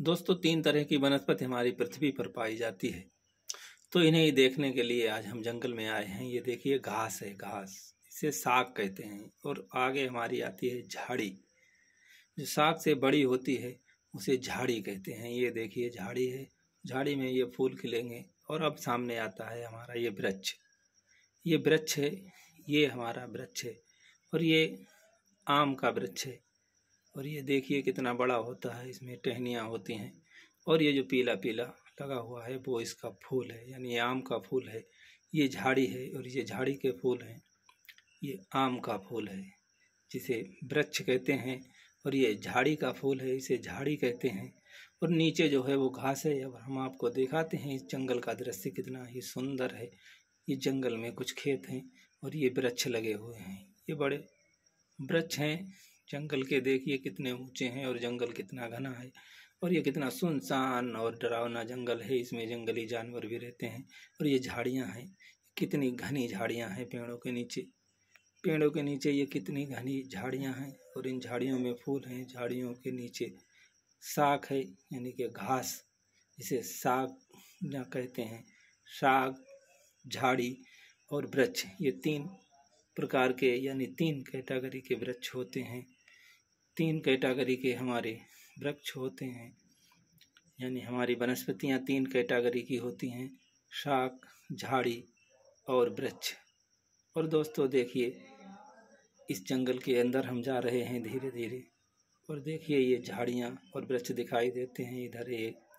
दोस्तों तीन तरह की वनस्पति हमारी पृथ्वी पर पाई जाती है तो इन्हें देखने के लिए आज हम जंगल में आए हैं ये देखिए घास है घास इसे साग कहते हैं और आगे हमारी आती है झाड़ी जो साग से बड़ी होती है उसे झाड़ी कहते हैं ये देखिए झाड़ी है झाड़ी में ये फूल खिलेंगे और अब सामने आता है हमारा ये वृक्ष ये वृक्ष है ये हमारा वृक्ष है और ये आम का वृक्ष है और ये देखिए कितना बड़ा होता है इसमें टहनियाँ होती हैं और ये जो पीला पीला लगा हुआ है वो इसका फूल है यानी आम का फूल है ये झाड़ी है और ये झाड़ी के फूल हैं ये आम का फूल है जिसे वृक्ष कहते हैं और ये झाड़ी का फूल है इसे झाड़ी कहते हैं और नीचे जो है वो घास है अब हम आपको दिखाते हैं इस जंगल का दृश्य कितना ही सुंदर है ये जंगल में कुछ खेत हैं और ये वृक्ष लगे हुए हैं ये बड़े वृक्ष हैं जंगल के देखिए कितने ऊंचे हैं और जंगल कितना घना है और ये कितना सुनसान और डरावना जंगल है इसमें जंगली जानवर भी रहते हैं और ये झाड़ियाँ हैं कितनी घनी झाड़ियाँ हैं पेड़ों के नीचे पेड़ों के नीचे ये कितनी घनी झाड़ियाँ हैं और इन झाड़ियों में फूल हैं झाड़ियों के नीचे साग है यानी कि घास जिसे साग या कहते हैं साग झाड़ी और वृक्ष ये तीन प्रकार के यानी तीन कैटेगरी के वृक्ष होते हैं तीन कैटागरी के हमारे वृक्ष होते हैं यानी हमारी वनस्पतियाँ तीन कैटागरी की होती हैं शाक झाड़ी और वृक्ष और दोस्तों देखिए इस जंगल के अंदर हम जा रहे हैं धीरे धीरे और देखिए ये झाड़ियाँ और वृक्ष दिखाई देते हैं इधर एक